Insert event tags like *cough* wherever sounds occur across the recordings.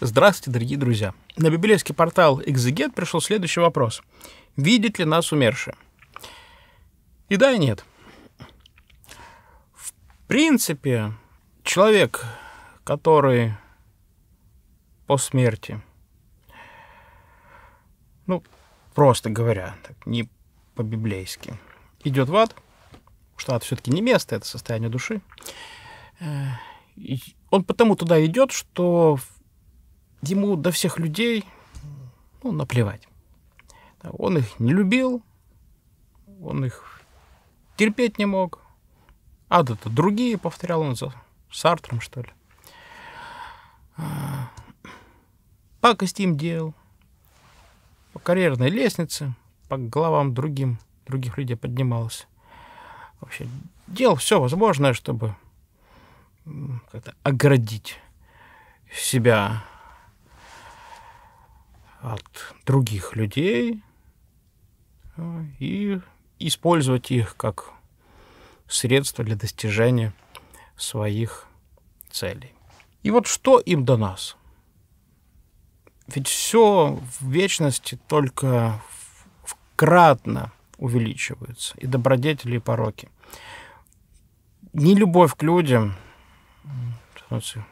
Здравствуйте, дорогие друзья. На библейский портал «Экзегет» пришел следующий вопрос. Видит ли нас умершие? И да, и нет. В принципе, человек, который по смерти, ну, просто говоря, так, не по-библейски, идет в ад, что ад все-таки не место, это состояние души, э, и он потому туда идет, что ему до всех людей ну, наплевать. Он их не любил, он их терпеть не мог. А да-то другие, повторял он за Сартром, что ли. А, пакость им делал, по карьерной лестнице, по головам другим, других людей поднимался. Вообще, делал все возможное, чтобы как-то оградить себя от других людей э, и использовать их как средство для достижения своих целей. И вот что им до нас? Ведь все в вечности только кратно увеличиваются, и добродетели, и пороки. Не любовь к людям становится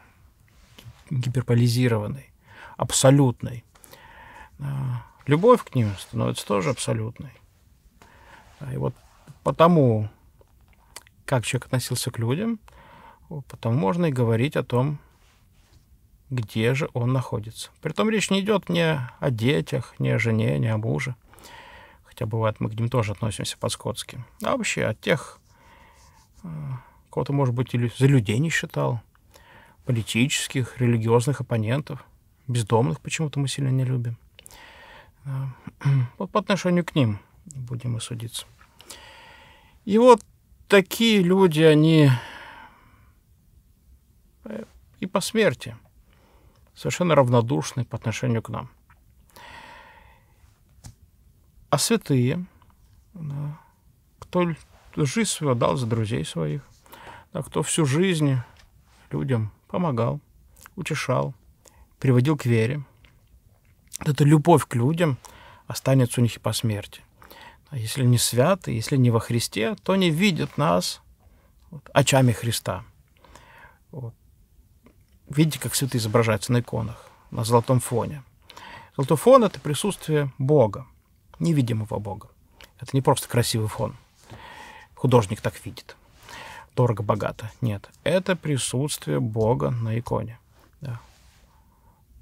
гиперполизированной, абсолютной любовь к ним становится тоже абсолютной. А, и вот потому, как человек относился к людям, потому можно и говорить о том, где же он находится. Притом речь не идет не о детях, не о жене, не о муже. Хотя бывает, мы к ним тоже относимся по-скотски. А вообще от тех, э, кого-то, может быть, или за людей не считал, политических, религиозных оппонентов, бездомных почему-то мы сильно не любим – а, *clears throat* по отношению к ним будем и судиться. И вот такие люди, они э, и по смерти совершенно равнодушны по отношению к нам. А святые, да, кто жизнь свою дал за друзей своих, да, кто всю жизнь людям помогал, утешал, приводил к вере – вот эта любовь к людям останется у них и по смерти. А если не святы, если не во Христе, то не видят нас вот, очами Христа. Вот. Видите, как святые изображаются на иконах, на золотом фоне. Золотой фон – это присутствие Бога, невидимого Бога. Это не просто красивый фон. Художник так видит. Дорого, богато. Нет, это присутствие Бога на иконе. Да.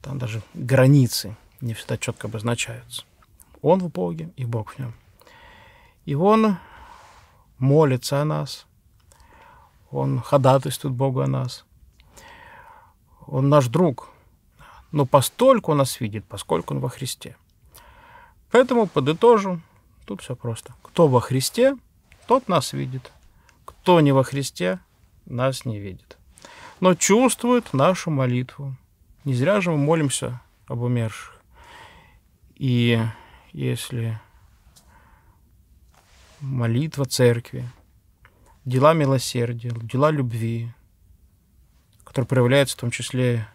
Там даже границы не всегда четко обозначаются. Он в Боге и Бог в нем. И он молится о нас, он ходатайствует Богу о нас. Он наш друг, но постольку он нас видит, поскольку он во Христе. Поэтому подытожу, тут все просто. Кто во Христе, тот нас видит. Кто не во Христе, нас не видит. Но чувствует нашу молитву. Не зря же мы молимся об умерших. И если молитва церкви, дела милосердия, дела любви, которые проявляются в том числе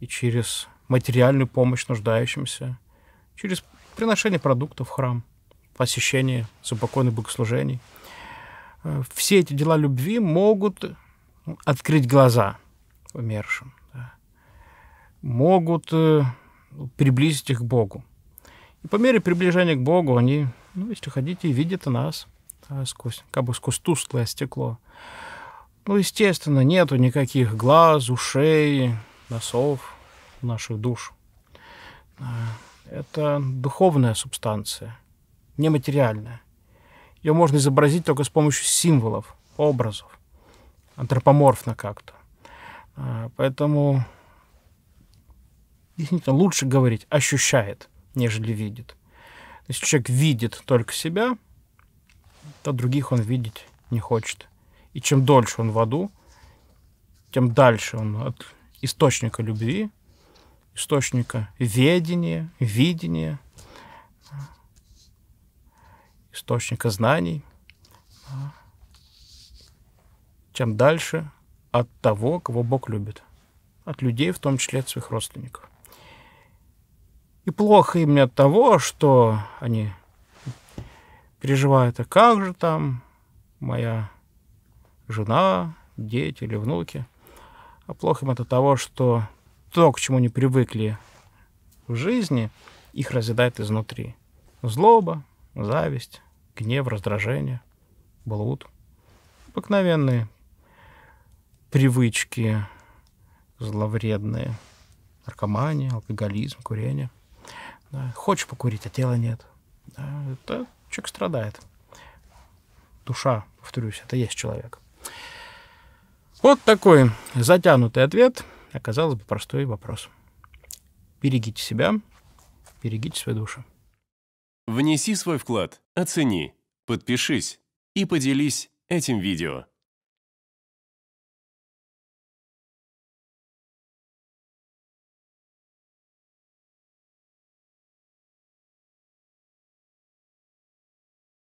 и через материальную помощь нуждающимся, через приношение продуктов в храм, посещение запокойных богослужений. Э, все эти дела любви могут открыть глаза умершим, да. могут э, приблизить их к Богу. И по мере приближения к Богу они, ну, если хотите, видят нас да, сквозь, как бы сквозь тусклое стекло. Ну, естественно, нету никаких глаз, ушей, носов наших душ. А, это духовная субстанция, нематериальная. Ее можно изобразить только с помощью символов, образов, антропоморфно как-то. А, поэтому действительно лучше говорить «ощущает», нежели видит. То есть человек видит только себя, то других он видеть не хочет. И чем дольше он в аду, тем дальше он от источника любви, источника ведения, видения, источника знаний, чем дальше от того, кого Бог любит, от людей, в том числе от своих родственников. И плохо им от того, что они переживают, а как же там моя жена, дети или внуки. А плохо им это того, что то, к чему они привыкли в жизни, их разъедает изнутри. Злоба, зависть, гнев, раздражение, блуд. Обыкновенные привычки зловредные. Наркомания, алкоголизм, курение – да. Хочешь покурить, а тела нет. Да. Это человек страдает. Душа, повторюсь, это есть человек. Вот такой затянутый ответ, оказалось бы, простой вопрос. Берегите себя, берегите свою душу. Внеси свой вклад, оцени, подпишись и поделись этим видео.